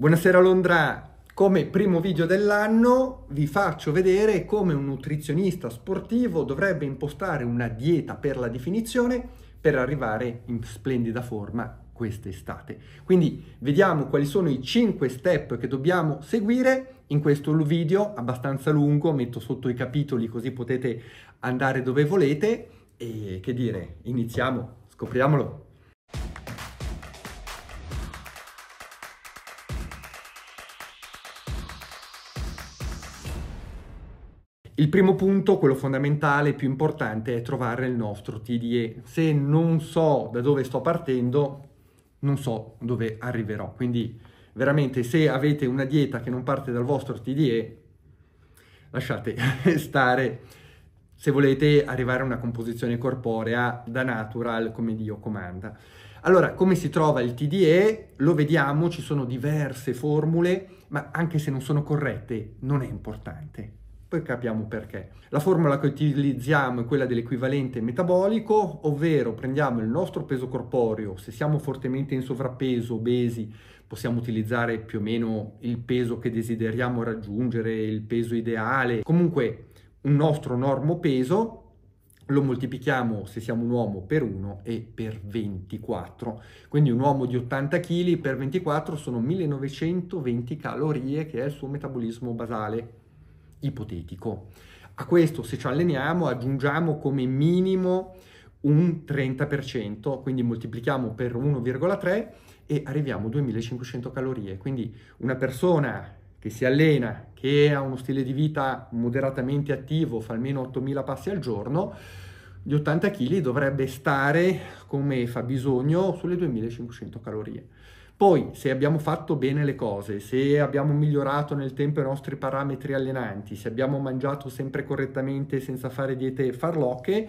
Buonasera Londra, come primo video dell'anno vi faccio vedere come un nutrizionista sportivo dovrebbe impostare una dieta per la definizione per arrivare in splendida forma quest'estate. Quindi vediamo quali sono i 5 step che dobbiamo seguire in questo video abbastanza lungo, metto sotto i capitoli così potete andare dove volete e che dire, iniziamo, scopriamolo! Il primo punto, quello fondamentale, più importante, è trovare il nostro TDE. Se non so da dove sto partendo, non so dove arriverò. Quindi veramente se avete una dieta che non parte dal vostro TDE, lasciate stare se volete arrivare a una composizione corporea da natural come Dio comanda. Allora, come si trova il TDE? Lo vediamo, ci sono diverse formule, ma anche se non sono corrette, non è importante. Poi capiamo perché. La formula che utilizziamo è quella dell'equivalente metabolico, ovvero prendiamo il nostro peso corporeo, se siamo fortemente in sovrappeso, obesi, possiamo utilizzare più o meno il peso che desideriamo raggiungere, il peso ideale, comunque un nostro normo peso lo moltiplichiamo se siamo un uomo per 1 e per 24. Quindi un uomo di 80 kg per 24 sono 1920 calorie che è il suo metabolismo basale ipotetico. A questo, se ci alleniamo, aggiungiamo come minimo un 30%, quindi moltiplichiamo per 1,3 e arriviamo a 2500 calorie. Quindi una persona che si allena, che ha uno stile di vita moderatamente attivo, fa almeno 8000 passi al giorno, gli 80 kg dovrebbe stare come fa bisogno sulle 2500 calorie. Poi, se abbiamo fatto bene le cose, se abbiamo migliorato nel tempo i nostri parametri allenanti, se abbiamo mangiato sempre correttamente senza fare diete farlocche,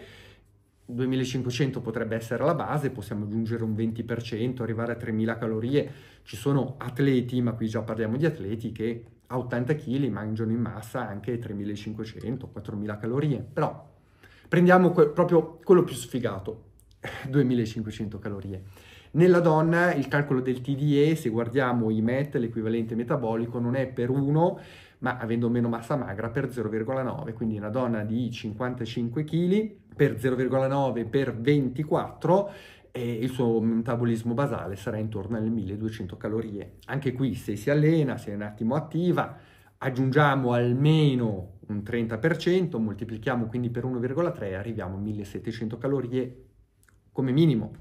2500 potrebbe essere la base, possiamo aggiungere un 20%, arrivare a 3000 calorie. Ci sono atleti, ma qui già parliamo di atleti, che a 80 kg mangiano in massa anche 3500, 4000 calorie. Però prendiamo que- proprio quello più sfigato, 2500 calorie. Nella donna il calcolo del TDE, se guardiamo i MET, l'equivalente metabolico, non è per 1, ma avendo meno massa magra per 0,9, quindi una donna di 55 kg per 0,9 per 24 e il suo metabolismo basale sarà intorno alle 1200 calorie. Anche qui se si allena, se è un attimo attiva, aggiungiamo almeno un 30%, moltiplichiamo quindi per 1,3 arriviamo a 1700 calorie come minimo.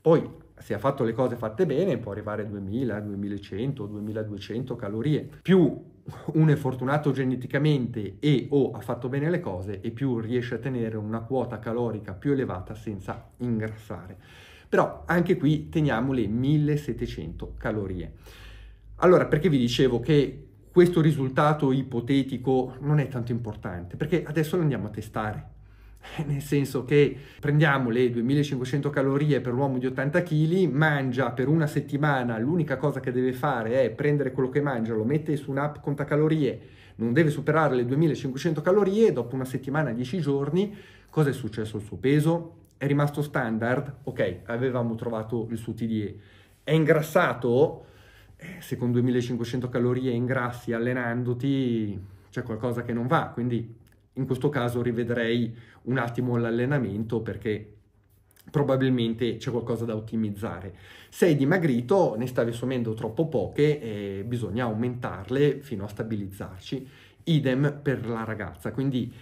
Poi se ha fatto le cose fatte bene può arrivare a 2000, 2100, 2200 calorie, più uno è fortunato geneticamente e o ha fatto bene le cose e più riesce a tenere una quota calorica più elevata senza ingrassare. Però anche qui teniamo le 1700 calorie. Allora, perché vi dicevo che questo risultato ipotetico non è tanto importante? Perché adesso lo andiamo a testare. Eh, nel senso che prendiamo le 2500 calorie per l'uomo di 80 kg, mangia per una settimana, l'unica cosa che deve fare è prendere quello che mangia, lo mette su un'app contacalorie, non deve superare le 2500 calorie, dopo una settimana, 10 giorni, cosa è successo al suo peso? È rimasto standard? Ok, avevamo trovato il suo TDE. È ingrassato? Eh, se con 2500 calorie ingrassi allenandoti c'è qualcosa che non va, quindi in questo caso rivedrei un attimo l'allenamento perché probabilmente c'è qualcosa da ottimizzare. Se è dimagrito, ne stavi assumendo troppo poche e bisogna aumentarle fino a stabilizzarci. Idem per la ragazza, quindi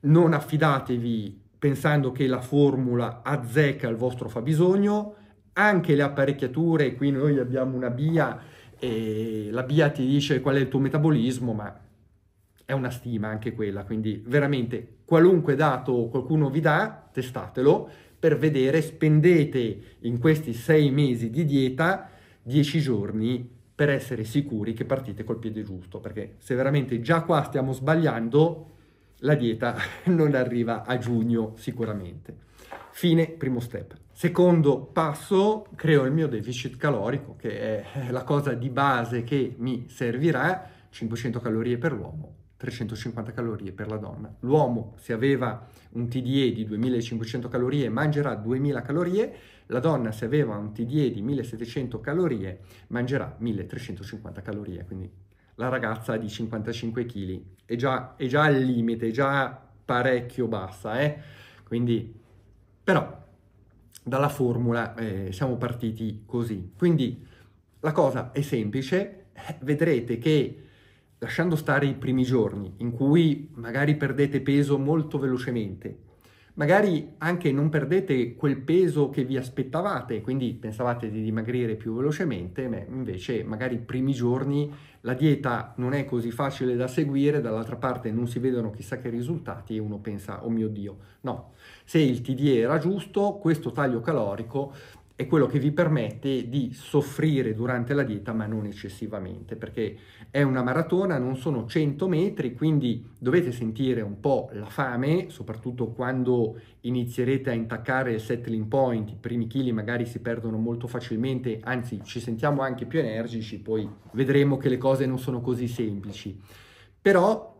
non affidatevi pensando che la formula azzecca il vostro fabbisogno, anche le apparecchiature, qui noi abbiamo una BIA e la BIA ti dice qual è il tuo metabolismo, ma è una stima anche quella, quindi veramente qualunque dato qualcuno vi dà, testatelo per vedere, spendete in questi sei mesi di dieta dieci giorni per essere sicuri che partite col piede giusto, perché se veramente già qua stiamo sbagliando, la dieta non arriva a giugno sicuramente. Fine primo step. Secondo passo, creo il mio deficit calorico, che è la cosa di base che mi servirà, 500 calorie per l'uomo, 350 calorie per la donna. L'uomo, se aveva un TDE di 2500 calorie, mangerà 2000 calorie, la donna, se aveva un TDE di 1700 calorie, mangerà 1350 calorie. Quindi la ragazza di 55 kg è già, è già al limite, è già parecchio bassa, eh? Quindi, però, dalla formula eh, siamo partiti così. Quindi la cosa è semplice, eh, vedrete che lasciando stare i primi giorni in cui magari perdete peso molto velocemente, magari anche non perdete quel peso che vi aspettavate, quindi pensavate di dimagrire più velocemente, ma invece magari i primi giorni la dieta non è così facile da seguire, dall'altra parte non si vedono chissà che risultati e uno pensa, oh mio Dio, no, se il TD era giusto, questo taglio calorico è quello che vi permette di soffrire durante la dieta ma non eccessivamente perché è una maratona, non sono 100 metri, quindi dovete sentire un po' la fame, soprattutto quando inizierete a intaccare il settling point, i primi chili magari si perdono molto facilmente, anzi ci sentiamo anche più energici, poi vedremo che le cose non sono così semplici. Però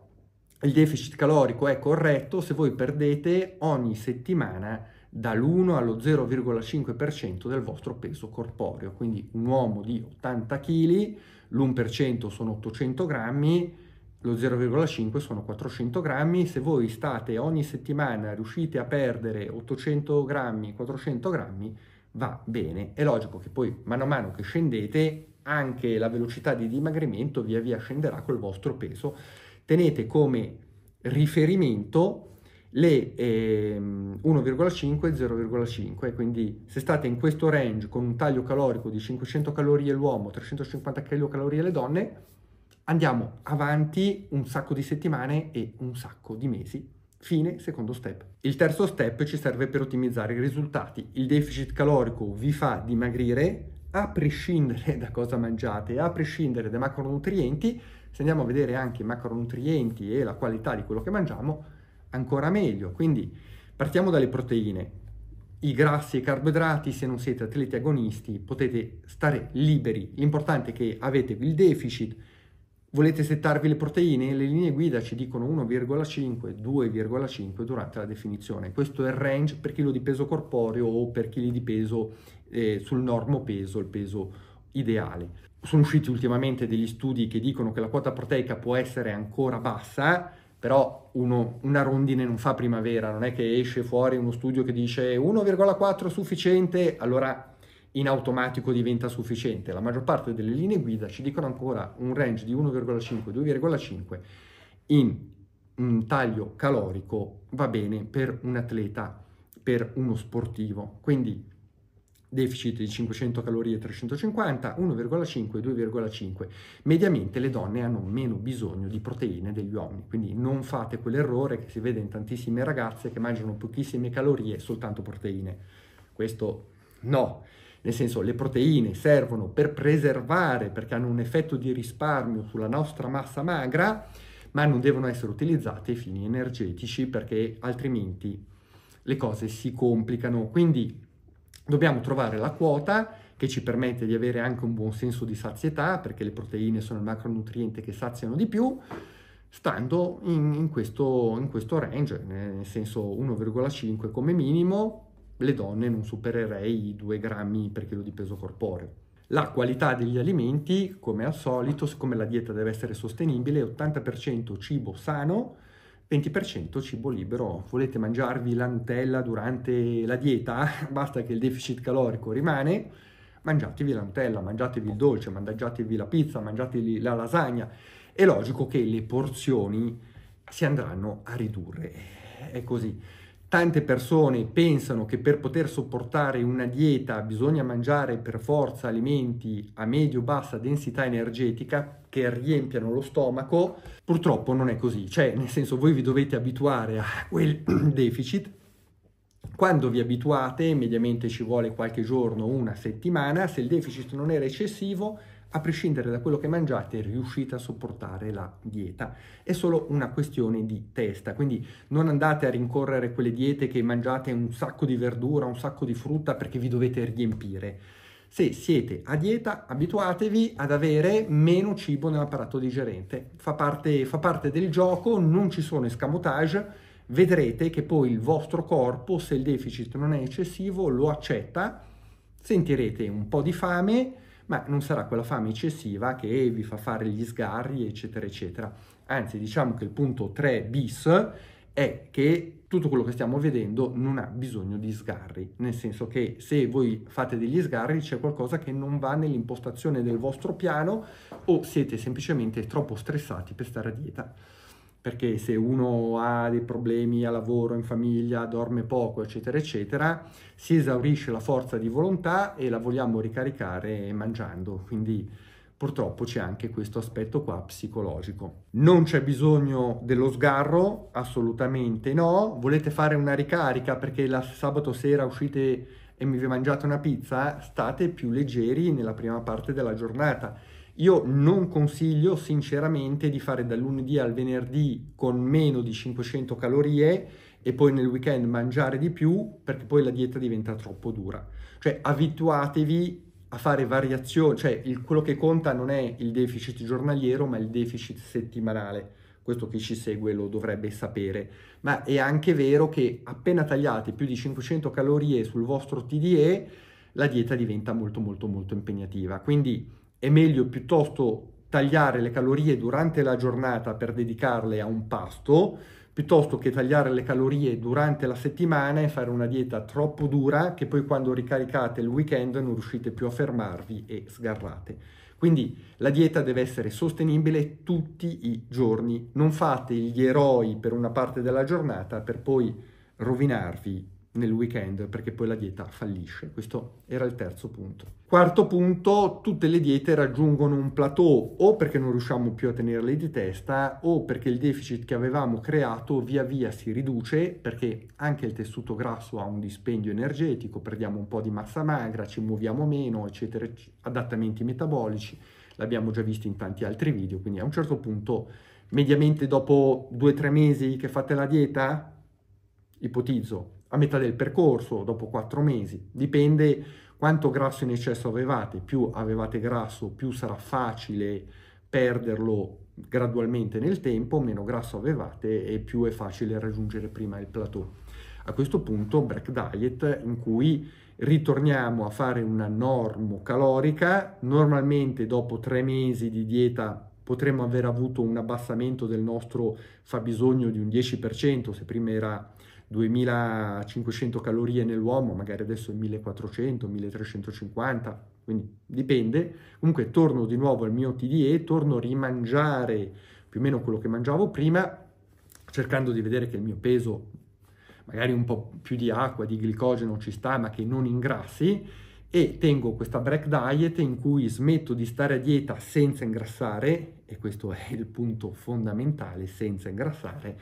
il deficit calorico è corretto se voi perdete ogni settimana dall'1 allo 0,5% del vostro peso corporeo. Quindi un uomo di 80 kg, l'1% sono 800 grammi, lo 0,5 sono 400 grammi. Se voi state ogni settimana, riuscite a perdere 800 grammi, 400 grammi, va bene. È logico che poi mano a mano che scendete anche la velocità di dimagrimento via via scenderà col vostro peso. Tenete come riferimento le eh, 1,5 e 0,5 quindi se state in questo range con un taglio calorico di 500 calorie l'uomo 350 calorie le donne andiamo avanti un sacco di settimane e un sacco di mesi Fine, secondo step. Il terzo step ci serve per ottimizzare i risultati. Il deficit calorico vi fa dimagrire a prescindere da cosa mangiate, a prescindere dai macronutrienti. Se andiamo a vedere anche i macronutrienti e la qualità di quello che mangiamo, ancora meglio. Quindi partiamo dalle proteine. I grassi e i carboidrati, se non siete atleti agonisti, potete stare liberi. L'importante è che avete il deficit, volete settarvi le proteine, le linee guida ci dicono 1,5, 2,5 durante la definizione. Questo è il range per chilo di peso corporeo o per chili di peso eh, sul normo peso, il peso ideale. Sono usciti ultimamente degli studi che dicono che la quota proteica può essere ancora bassa, però uno, una rondine non fa primavera, non è che esce fuori uno studio che dice 1,4 sufficiente, allora in automatico diventa sufficiente. La maggior parte delle linee guida ci dicono ancora un range di 1,5-2,5 in un taglio calorico va bene per un atleta, per uno sportivo. Quindi deficit di 500 calorie 350, 1,5 e 2,5. Mediamente le donne hanno meno bisogno di proteine degli uomini, quindi non fate quell'errore che si vede in tantissime ragazze che mangiano pochissime calorie e soltanto proteine. Questo no. Nel senso, le proteine servono per preservare, perché hanno un effetto di risparmio sulla nostra massa magra, ma non devono essere utilizzate ai fini energetici, perché altrimenti le cose si complicano. Quindi Dobbiamo trovare la quota che ci permette di avere anche un buon senso di sazietà, perché le proteine sono il macronutriente che saziano di più, stando in, in, questo, in questo, range, nel senso 1,5 come minimo, le donne non supererei i 2 grammi per chilo di peso corporeo. La qualità degli alimenti, come al solito, siccome la dieta deve essere sostenibile, 80% cibo sano, 20% cibo libero. Volete mangiarvi l'antella durante la dieta? Basta che il deficit calorico rimane. Mangiatevi l'antella, mangiatevi il dolce, mangiatevi la pizza, mangiatevi la lasagna. È logico che le porzioni si andranno a ridurre. È così. Tante persone pensano che per poter sopportare una dieta bisogna mangiare per forza alimenti a medio-bassa densità energetica che riempiano lo stomaco. Purtroppo non è così, cioè nel senso voi vi dovete abituare a quel deficit. Quando vi abituate, mediamente ci vuole qualche giorno, una settimana, se il deficit non era eccessivo, a prescindere da quello che mangiate riuscite a sopportare la dieta. È solo una questione di testa, quindi non andate a rincorrere quelle diete che mangiate un sacco di verdura, un sacco di frutta perché vi dovete riempire. Se siete a dieta, abituatevi ad avere meno cibo nell'apparato digerente. Fa parte, fa parte del gioco, non ci sono escamotage. Vedrete che poi il vostro corpo, se il deficit non è eccessivo, lo accetta, sentirete un po' di fame, ma non sarà quella fame eccessiva che vi fa fare gli sgarri, eccetera, eccetera. Anzi, diciamo che il punto 3 bis è che tutto quello che stiamo vedendo non ha bisogno di sgarri, nel senso che se voi fate degli sgarri c'è qualcosa che non va nell'impostazione del vostro piano o siete semplicemente troppo stressati per stare a dieta perché se uno ha dei problemi a lavoro, in famiglia, dorme poco, eccetera, eccetera, si esaurisce la forza di volontà e la vogliamo ricaricare mangiando. Quindi purtroppo c'è anche questo aspetto qua psicologico. Non c'è bisogno dello sgarro, assolutamente no. Volete fare una ricarica perché la sabato sera uscite e mi vi mangiate una pizza? State più leggeri nella prima parte della giornata io non consiglio sinceramente di fare dal lunedì al venerdì con meno di 500 calorie e poi nel weekend mangiare di più perché poi la dieta diventa troppo dura. Cioè abituatevi a fare variazioni, cioè il, quello che conta non è il deficit giornaliero ma il deficit settimanale. Questo chi ci segue lo dovrebbe sapere, ma è anche vero che appena tagliate più di 500 calorie sul vostro TDE, la dieta diventa molto molto molto impegnativa. Quindi è meglio piuttosto tagliare le calorie durante la giornata per dedicarle a un pasto, piuttosto che tagliare le calorie durante la settimana e fare una dieta troppo dura che poi quando ricaricate il weekend non riuscite più a fermarvi e sgarrate. Quindi la dieta deve essere sostenibile tutti i giorni, non fate gli eroi per una parte della giornata per poi rovinarvi nel weekend perché poi la dieta fallisce. Questo era il terzo punto. Quarto punto, tutte le diete raggiungono un plateau o perché non riusciamo più a tenerle di testa o perché il deficit che avevamo creato via via si riduce perché anche il tessuto grasso ha un dispendio energetico, perdiamo un po' di massa magra, ci muoviamo meno, eccetera, adattamenti metabolici, l'abbiamo già visto in tanti altri video, quindi a un certo punto mediamente dopo 2-3 mesi che fate la dieta ipotizzo a metà del percorso, dopo quattro mesi, dipende quanto grasso in eccesso avevate, più avevate grasso, più sarà facile perderlo gradualmente nel tempo, meno grasso avevate e più è facile raggiungere prima il plateau. A questo punto break diet in cui ritorniamo a fare una normo calorica, normalmente dopo tre mesi di dieta potremmo aver avuto un abbassamento del nostro fabbisogno di un 10%, se prima era 2500 calorie nell'uomo, magari adesso 1400, 1350, quindi dipende. Comunque torno di nuovo al mio TDE, torno a rimangiare più o meno quello che mangiavo prima, cercando di vedere che il mio peso, magari un po' più di acqua, di glicogeno ci sta, ma che non ingrassi, e tengo questa break diet in cui smetto di stare a dieta senza ingrassare, e questo è il punto fondamentale, senza ingrassare,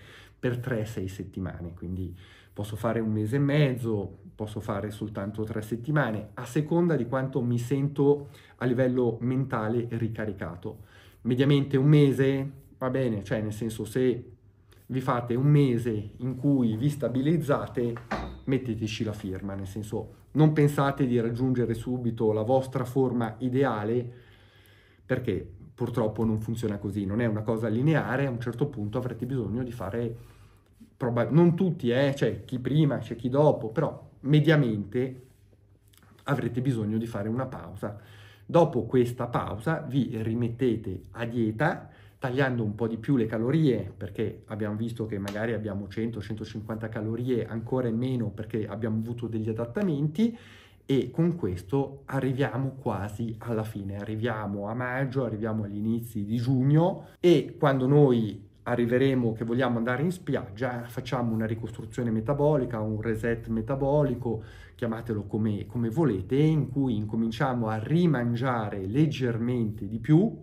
per 3-6 settimane, quindi posso fare un mese e mezzo, posso fare soltanto 3 settimane, a seconda di quanto mi sento a livello mentale ricaricato. Mediamente un mese va bene, cioè nel senso se vi fate un mese in cui vi stabilizzate, metteteci la firma, nel senso non pensate di raggiungere subito la vostra forma ideale perché purtroppo non funziona così, non è una cosa lineare, a un certo punto avrete bisogno di fare, proba- non tutti, eh, c'è chi prima, c'è chi dopo, però mediamente avrete bisogno di fare una pausa. Dopo questa pausa vi rimettete a dieta, tagliando un po' di più le calorie, perché abbiamo visto che magari abbiamo 100-150 calorie, ancora in meno perché abbiamo avuto degli adattamenti, e con questo arriviamo quasi alla fine, arriviamo a maggio, arriviamo agli inizi di giugno e quando noi arriveremo che vogliamo andare in spiaggia, facciamo una ricostruzione metabolica, un reset metabolico, chiamatelo come, come volete, in cui incominciamo a rimangiare leggermente di più,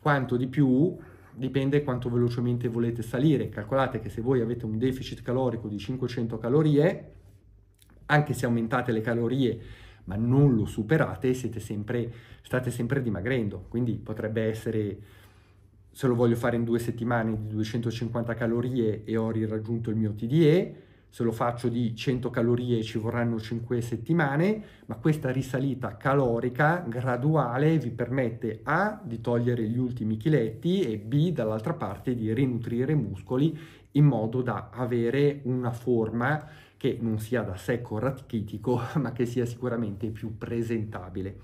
quanto di più dipende quanto velocemente volete salire. Calcolate che se voi avete un deficit calorico di 500 calorie, anche se aumentate le calorie ma non lo superate, sempre, state sempre dimagrendo. Quindi potrebbe essere, se lo voglio fare in due settimane, di 250 calorie e ho raggiunto il mio TDE, se lo faccio di 100 calorie ci vorranno 5 settimane, ma questa risalita calorica graduale vi permette A di togliere gli ultimi chiletti e B dall'altra parte di rinutrire i muscoli in modo da avere una forma che non sia da secco rachitico, ma che sia sicuramente più presentabile.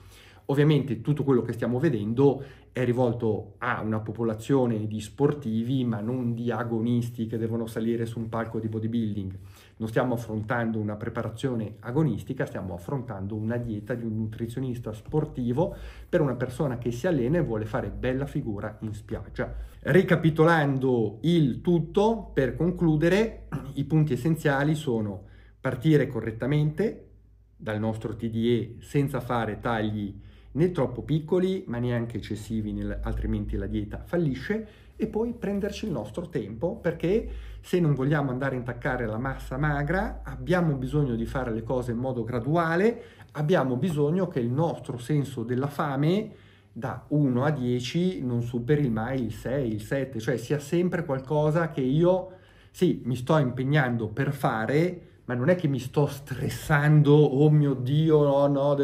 Ovviamente tutto quello che stiamo vedendo è rivolto a una popolazione di sportivi, ma non di agonisti che devono salire su un palco di bodybuilding. Non stiamo affrontando una preparazione agonistica, stiamo affrontando una dieta di un nutrizionista sportivo per una persona che si allena e vuole fare bella figura in spiaggia. Ricapitolando il tutto, per concludere, i punti essenziali sono partire correttamente dal nostro TDE senza fare tagli né troppo piccoli ma neanche eccessivi, altrimenti la dieta fallisce, e poi prenderci il nostro tempo perché se non vogliamo andare a intaccare la massa magra, abbiamo bisogno di fare le cose in modo graduale, abbiamo bisogno che il nostro senso della fame da 1 a 10 non superi mai il 6, il 7, cioè sia sempre qualcosa che io sì, mi sto impegnando per fare, ma non è che mi sto stressando, oh mio Dio, no, no,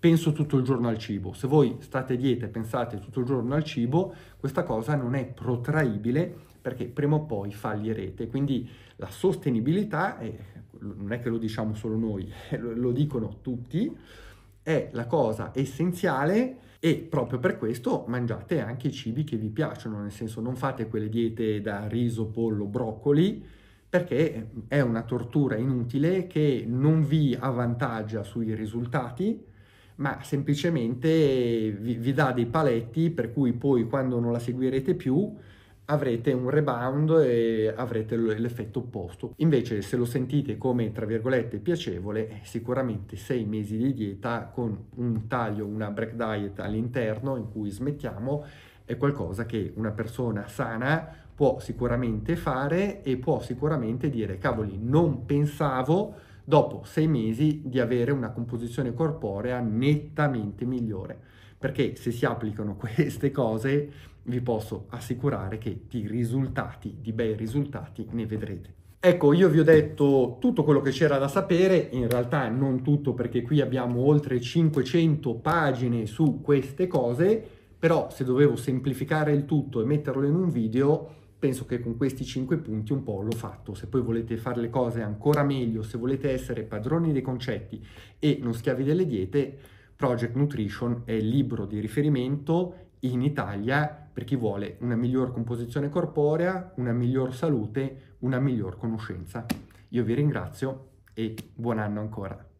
penso tutto il giorno al cibo. Se voi state a dieta e pensate tutto il giorno al cibo, questa cosa non è protraibile perché prima o poi fallirete. Quindi la sostenibilità, è, non è che lo diciamo solo noi, lo dicono tutti, è la cosa essenziale e proprio per questo mangiate anche i cibi che vi piacciono, nel senso non fate quelle diete da riso, pollo, broccoli, perché è una tortura inutile che non vi avvantaggia sui risultati, ma semplicemente vi, vi dà dei paletti per cui poi quando non la seguirete più avrete un rebound e avrete l'effetto opposto. Invece se lo sentite come tra virgolette piacevole, eh, sicuramente sei mesi di dieta con un taglio, una break diet all'interno in cui smettiamo è qualcosa che una persona sana può sicuramente fare e può sicuramente dire cavoli non pensavo dopo sei mesi di avere una composizione corporea nettamente migliore perché se si applicano queste cose vi posso assicurare che di risultati, di bei risultati ne vedrete. Ecco, io vi ho detto tutto quello che c'era da sapere, in realtà non tutto perché qui abbiamo oltre 500 pagine su queste cose, però se dovevo semplificare il tutto e metterlo in un video, penso che con questi 5 punti un po' l'ho fatto. Se poi volete fare le cose ancora meglio, se volete essere padroni dei concetti e non schiavi delle diete, Project Nutrition è il libro di riferimento in Italia per chi vuole una miglior composizione corporea, una miglior salute, una miglior conoscenza. Io vi ringrazio e buon anno ancora.